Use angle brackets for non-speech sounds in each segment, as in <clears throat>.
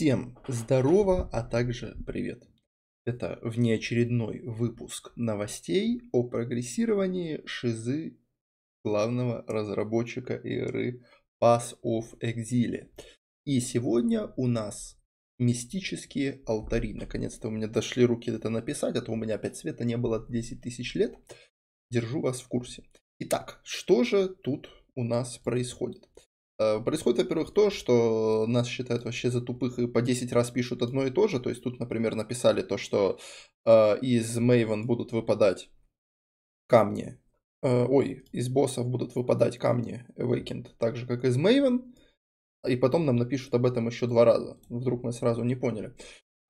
Всем здорово, а также привет. Это внеочередной выпуск новостей о прогрессировании шизы главного разработчика игры Pass of Exile. И сегодня у нас мистические алтари. Наконец-то у меня дошли руки это написать, а то у меня опять света не было 10 тысяч лет. Держу вас в курсе. Итак, что же тут у нас происходит? Э, происходит, во-первых, то, что нас считают вообще за тупых и по 10 раз пишут одно и то же. То есть тут, например, написали то, что э, из Maven будут выпадать камни. Э, ой, из боссов будут выпадать камни Awakened, так же, как из Maven. И потом нам напишут об этом еще два раза. Вдруг мы сразу не поняли.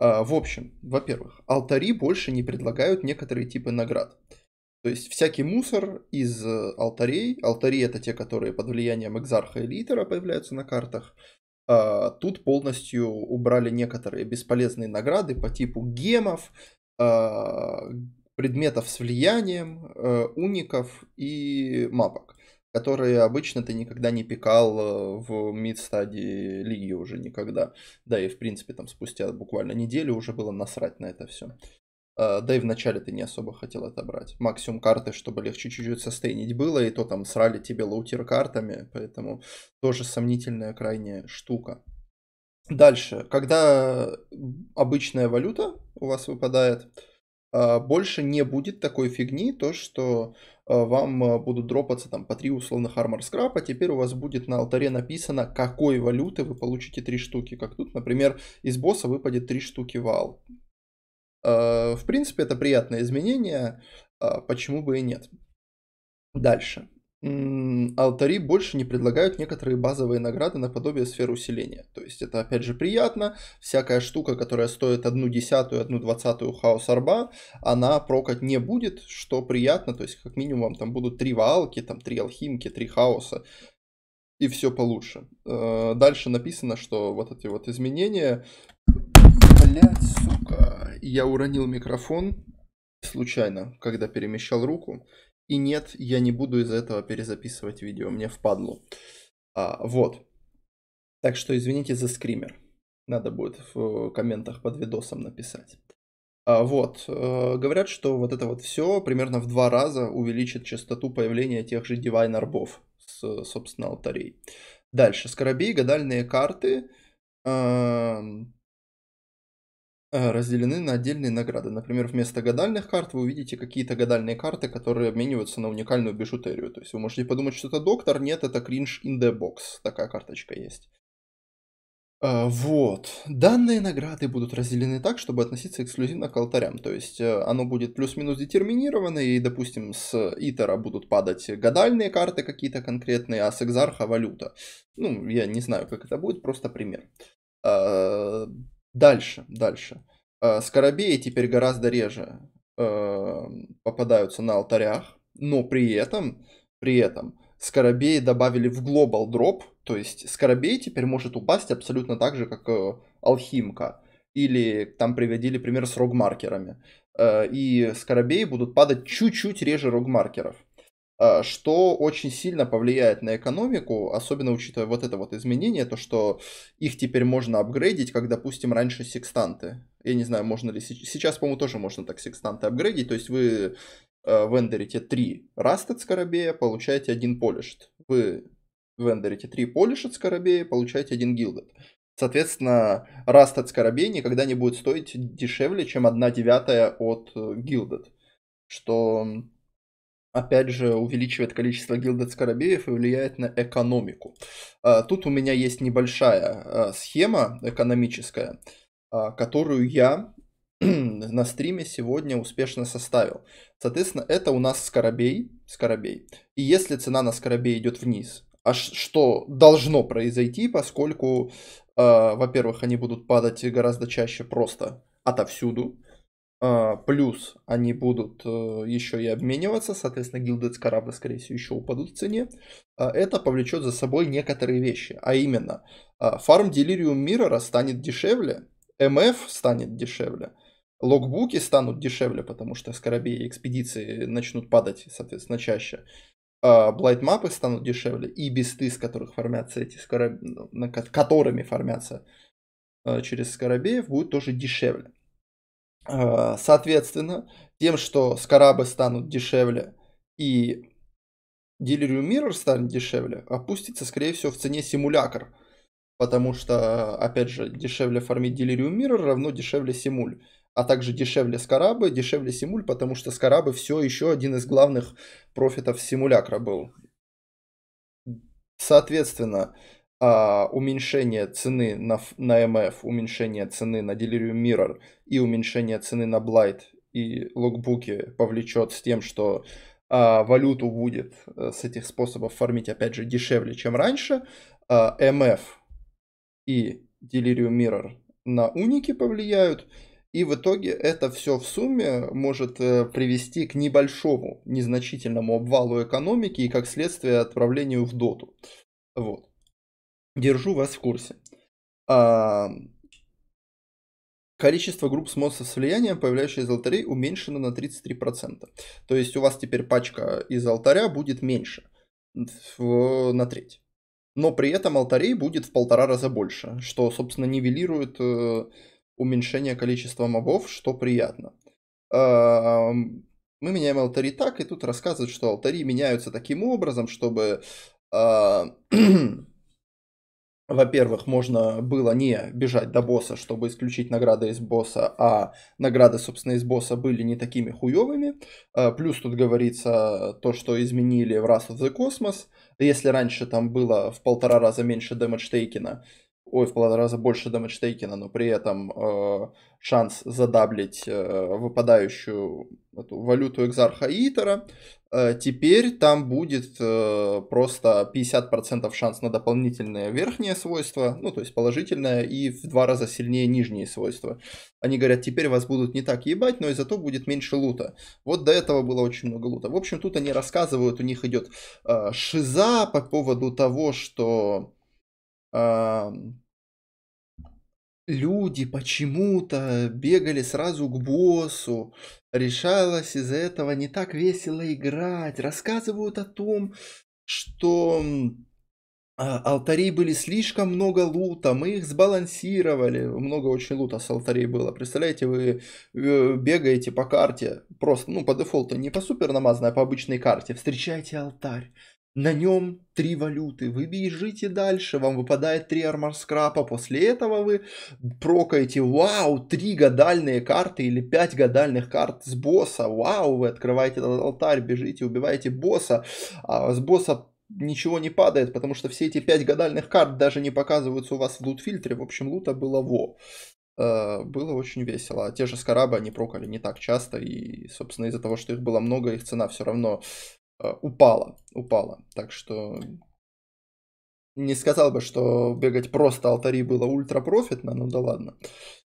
Э, в общем, во-первых, алтари больше не предлагают некоторые типы наград. Э, то есть всякий мусор из э, алтарей, алтари это те, которые под влиянием экзарха и литера появляются на картах, а, тут полностью убрали некоторые бесполезные награды по типу гемов, а, предметов с влиянием, э, уников и мапок, которые обычно ты никогда не пикал э, в мид-стадии лиги уже никогда. Да и в принципе там спустя буквально неделю уже было насрать на это все. Э, да и вначале ты не особо хотел это брать. Максимум карты, чтобы легче чуть-чуть состейнить было, и то там срали тебе лоутир картами, поэтому тоже сомнительная крайняя штука. Дальше, когда обычная валюта у вас выпадает, э, больше не будет такой фигни, то что э, вам будут дропаться там по три условных армор скрапа, теперь у вас будет на алтаре написано, какой валюты вы получите три штуки, как тут, например, из босса выпадет три штуки вал. Э, в принципе, это приятное изменение, а почему бы и нет. Дальше. Алтари больше не предлагают некоторые базовые награды наподобие сфер усиления. То есть это опять же приятно. Всякая штука, которая стоит одну десятую, одну двадцатую хаос арба, она прокать не будет, что приятно. То есть как минимум там будут три валки, там три алхимки, три хаоса и все получше. Э, дальше написано, что вот эти вот изменения Блять, сука. Я уронил микрофон случайно, когда перемещал руку. И нет, я не буду из-за этого перезаписывать видео. Мне впадло. А, вот. Так что извините за скример. Надо будет в э, комментах под видосом написать. А, вот. А, говорят, что вот это вот все примерно в два раза увеличит частоту появления тех же дивайн-арбов с, собственно, алтарей. Дальше. Скоробей, гадальные карты. А, Э, разделены на отдельные награды. Например, вместо гадальных карт вы увидите какие-то гадальные карты, которые обмениваются на уникальную бижутерию. То есть вы можете подумать, что это доктор, нет, это кринж in the box. Такая карточка есть. Э, вот. Данные награды будут разделены так, чтобы относиться эксклюзивно к алтарям. То есть э, оно будет плюс-минус детерминировано, и, допустим, с Итера будут падать гадальные карты какие-то конкретные, а с Экзарха валюта. Ну, я не знаю, как это будет, просто пример. Дальше, дальше. Э, скоробеи теперь гораздо реже э, попадаются на алтарях, но при этом, при этом скоробеи добавили в глобал дроп, то есть скоробей теперь может упасть абсолютно так же, как э, алхимка. Или там приводили пример с рогмаркерами. И скоробеи будут падать чуть-чуть реже рогмаркеров. Э, что очень сильно повлияет на экономику, особенно учитывая вот это вот изменение, то, что их теперь можно апгрейдить, как, допустим, раньше секстанты. Я не знаю, можно ли сейчас, по-моему, тоже можно так секстанты апгрейдить, то есть вы э, вендорите 3 Rust от скоробея, получаете 1 Polished. Вы вендорите 3 Polished от скоробея, получаете 1 Gilded. Соответственно, Rust от скоробея никогда не будет стоить дешевле, чем 1 девятая от э, Gilded. Что опять же, увеличивает количество гилдов скоробеев и влияет на экономику. А, тут у меня есть небольшая а, схема экономическая, а, которую я <clears throat> на стриме сегодня успешно составил. Соответственно, это у нас скоробей, скоробей. И если цена на скоробей идет вниз, а что должно произойти, поскольку, во-первых, они будут падать гораздо чаще просто отовсюду, а, плюс они будут э, еще и обмениваться, соответственно, гилды с скорее всего, еще упадут в цене. А, это повлечет за собой некоторые вещи, а именно, а, фарм Делириум Миррора станет дешевле, МФ станет дешевле, логбуки станут дешевле, потому что с корабей экспедиции начнут падать, соответственно, чаще. Блайтмапы станут дешевле, и бесты, с которых формятся эти скоробеи, ну, которыми формятся э, через скоробеев, будут тоже дешевле. Э, соответственно, тем, что скарабы станут дешевле и Delirium Mirror станет дешевле, опустится, скорее всего, в цене симулякр. Потому что, опять же, дешевле фармить Delirium Mirror равно дешевле симуль. А также дешевле скарабы, дешевле симуль, потому что скарабы все еще один из главных профитов симулякра был. Соответственно, а, уменьшение цены на, на MF, уменьшение цены на Delirium Mirror и уменьшение цены на Blight и логбуки повлечет с тем, что а, валюту будет а, с этих способов фармить, опять же, дешевле, чем раньше, а, MF и Delirium Mirror на уники повлияют, и в итоге это все в сумме может э, привести к небольшому, незначительному обвалу экономики и, как следствие, отправлению в доту. Вот. Держу вас в курсе. А, количество групп с модсов с влиянием, появляющихся из алтарей, уменьшено на 33%. То есть у вас теперь пачка из алтаря будет меньше в, на треть. Но при этом алтарей будет в полтора раза больше, что, собственно, нивелирует э, уменьшение количества мобов, что приятно. Э, мы меняем алтари так, и тут рассказывают, что алтари меняются таким образом, чтобы а, <clears throat> во-первых, можно было не бежать до босса, чтобы исключить награды из босса, а награды, собственно, из босса были не такими хуевыми. А, плюс тут говорится то, что изменили в Wrath of the Cosmos. Если раньше там было в полтора раза меньше дэмэдж тейкена, ой, в полтора раза больше дамагтейкена, но при этом э, шанс задаблить э, выпадающую эту валюту экзарха Итера. Э, теперь там будет э, просто 50% шанс на дополнительное верхнее свойство, ну то есть положительное, и в два раза сильнее нижние свойства. Они говорят, теперь вас будут не так ебать, но и зато будет меньше лута. Вот до этого было очень много лута. В общем, тут они рассказывают, у них идет э, шиза по поводу того, что люди почему-то бегали сразу к боссу, решалось из-за этого не так весело играть, рассказывают о том, что а, алтарей были слишком много лута, мы их сбалансировали, много очень лута с алтарей было. Представляете, вы э, бегаете по карте, просто, ну, по дефолту, не по супер намазанной, а по обычной карте, встречаете алтарь, на нем три валюты, вы бежите дальше, вам выпадает три армор скрапа, после этого вы прокаете, вау, три гадальные карты или пять гадальных карт с босса, вау, вы открываете этот алтарь, бежите, убиваете босса, а с босса ничего не падает, потому что все эти пять гадальных карт даже не показываются у вас в лут-фильтре, в общем, лута было во. Э, было очень весело. А те же скарабы они прокали не так часто, и, собственно, из-за того, что их было много, их цена все равно Э, упала, упала. Так что не сказал бы, что бегать просто алтари было ультра ну да ладно.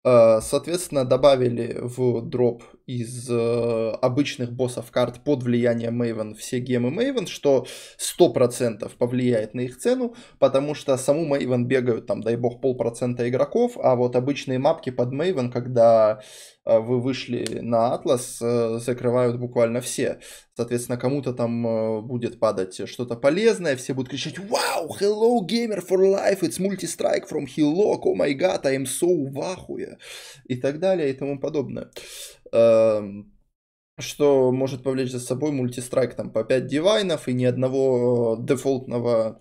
Э, соответственно, добавили в дроп из э, обычных боссов карт под влияние Мейвен все гемы Мейвен, что 100% повлияет на их цену, потому что саму Мейвен бегают, там, дай бог, полпроцента игроков, а вот обычные мапки под Мейвен, когда э, вы вышли на Атлас, закрывают буквально все. Соответственно, кому-то там будет падать что-то полезное, все будут кричать «Вау! Hello, gamer for life! It's multi-strike from hillock, Oh my god, I am so вахуя!» и так далее и тому подобное эм, что может повлечь за собой мультистрайк там по 5 дивайнов и ни одного дефолтного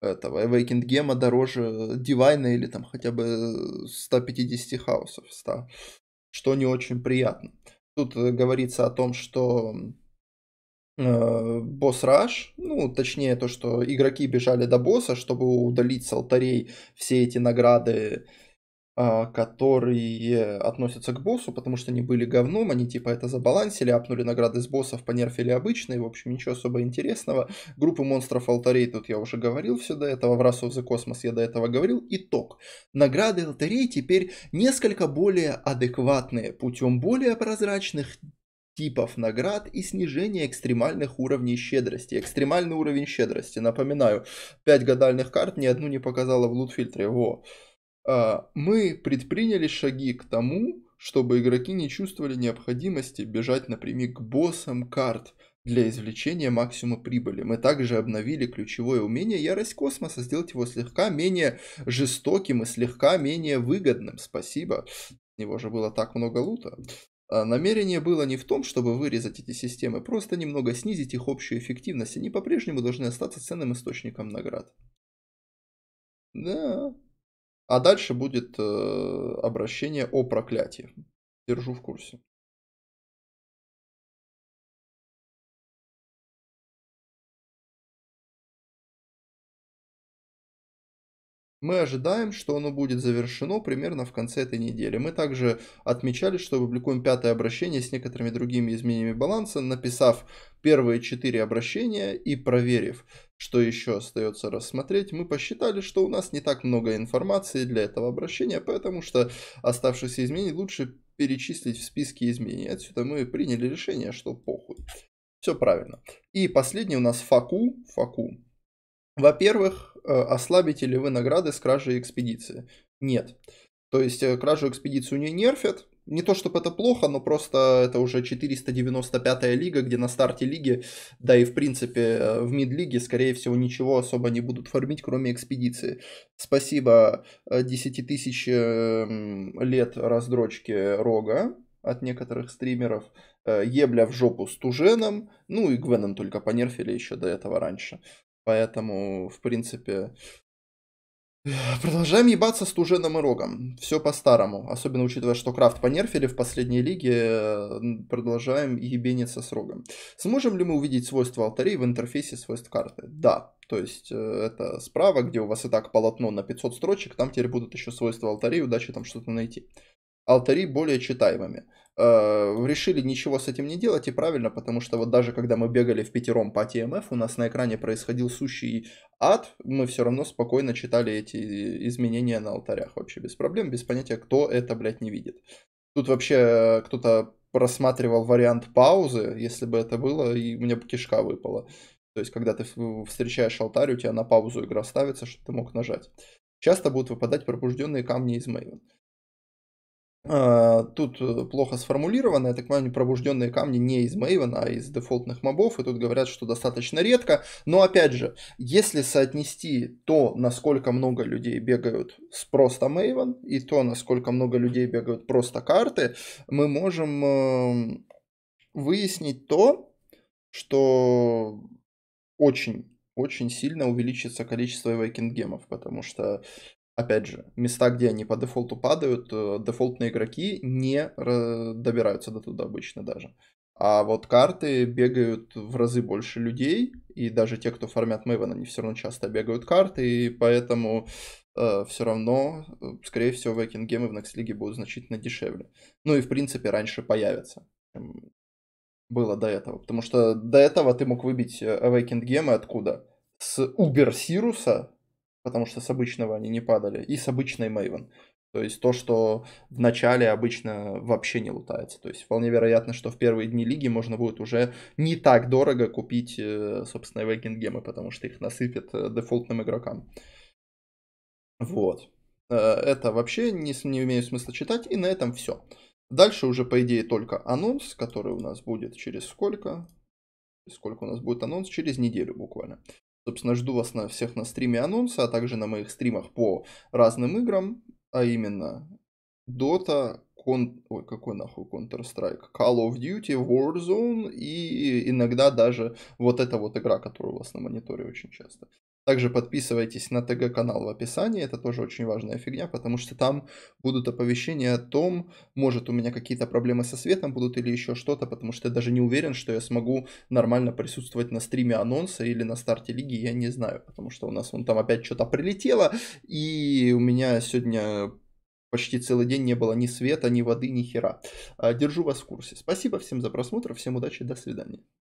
этого Awakened э, гема дороже дивайна или там хотя бы 150 хаосов 100, что не очень приятно. Тут э, говорится о том, что э, босс раш, ну точнее то, что игроки бежали до босса, чтобы удалить с алтарей все эти награды, а, которые относятся к боссу, потому что они были говном, они типа это забалансили, апнули награды с боссов, понерфили обычные, в общем, ничего особо интересного. Группы монстров алтарей, тут я уже говорил все до этого, в Wrath of the Cosmos я до этого говорил. Итог. Награды алтарей теперь несколько более адекватные путем более прозрачных типов наград и снижение экстремальных уровней щедрости. Экстремальный уровень щедрости, напоминаю, 5 гадальных карт ни одну не показала в лут-фильтре. Во. А, мы предприняли шаги к тому, чтобы игроки не чувствовали необходимости бежать напрямик к боссам карт для извлечения максимума прибыли. Мы также обновили ключевое умение Ярость Космоса, сделать его слегка менее жестоким и слегка менее выгодным. Спасибо. У него же было так много лута. А, намерение было не в том, чтобы вырезать эти системы, просто немного снизить их общую эффективность. Они по-прежнему должны остаться ценным источником наград. Да, а дальше будет э, обращение о проклятии. Держу в курсе. Мы ожидаем, что оно будет завершено примерно в конце этой недели. Мы также отмечали, что публикуем пятое обращение с некоторыми другими изменениями баланса, написав первые четыре обращения и проверив, что еще остается рассмотреть, мы посчитали, что у нас не так много информации для этого обращения, потому что оставшиеся изменения лучше перечислить в списке изменений. Отсюда мы приняли решение, что похуй. Все правильно. И последний у нас факу. Факу. Во-первых, э, ослабите ли вы награды с кражей экспедиции? Нет. То есть э, кражу экспедицию не нерфят, не то чтобы это плохо, но просто это уже 495-я лига, где на старте лиги, да и в принципе э, в мид-лиге, скорее всего, ничего особо не будут фармить, кроме экспедиции. Спасибо 10 э, тысяч э, лет раздрочки Рога от некоторых стримеров, Ебля в жопу с Туженом, ну и Гвеном только понерфили еще до этого раньше. Поэтому, в принципе, Продолжаем ебаться с Туженом и Рогом. Все по-старому. Особенно учитывая, что Крафт понерфили в последней лиге, э, продолжаем ебениться с Рогом. Сможем ли мы увидеть свойства алтарей в интерфейсе свойств карты? Да. То есть э, это справа, где у вас и так полотно на 500 строчек, там теперь будут еще свойства алтарей, удачи там что-то найти алтари более читаемыми. Э, решили ничего с этим не делать, и правильно, потому что вот даже когда мы бегали в пятером по ТМФ, у нас на экране происходил сущий ад, мы все равно спокойно читали эти изменения на алтарях вообще без проблем, без понятия, кто это, блядь, не видит. Тут вообще э, кто-то просматривал вариант паузы, если бы это было, и мне бы кишка выпала. То есть, когда ты встречаешь алтарь, у тебя на паузу игра ставится, чтобы ты мог нажать. Часто будут выпадать пробужденные камни из Maven. А, тут э, плохо сформулировано, я так понимаю, пробужденные камни не из Maven, а из дефолтных мобов, и тут говорят, что достаточно редко. Но опять же, если соотнести то, насколько много людей бегают с просто Maven, и то, насколько много людей бегают просто карты, мы можем эм, выяснить то, что очень очень сильно увеличится количество эвайкингемов, потому что опять же, места, где они по дефолту падают, э, дефолтные игроки не добираются до туда обычно даже. А вот карты бегают в разы больше людей, и даже те, кто фармят Мэйвен, они все равно часто бегают карты, и поэтому э, все равно, э, скорее всего, вейкингемы в Next League будут значительно дешевле. Ну и, в принципе, раньше появятся, чем было до этого. Потому что до этого ты мог выбить э, Awakened Гемы откуда? С Убер Сируса, потому что с обычного они не падали, и с обычной Мейвен, То есть то, что в начале обычно вообще не лутается. То есть вполне вероятно, что в первые дни лиги можно будет уже не так дорого купить, э, собственно, гемы, потому что их насыпят э, дефолтным игрокам. Вот. Э, это вообще не, не имею смысла читать, и на этом все. Дальше уже, по идее, только анонс, который у нас будет через сколько? Сколько у нас будет анонс? Через неделю буквально. Собственно, жду вас на всех на стриме анонса, а также на моих стримах по разным играм, а именно Dota, Кон... Ой, какой нахуй Counter-Strike? Call of Duty, Warzone и иногда даже вот эта вот игра, которая у вас на мониторе очень часто. Также подписывайтесь на ТГ-канал в описании, это тоже очень важная фигня, потому что там будут оповещения о том, может у меня какие-то проблемы со светом будут или еще что-то, потому что я даже не уверен, что я смогу нормально присутствовать на стриме анонса или на старте лиги, я не знаю, потому что у нас вон там опять что-то прилетело, и у меня сегодня почти целый день не было ни света, ни воды, ни хера. А, держу вас в курсе. Спасибо всем за просмотр, всем удачи, до свидания.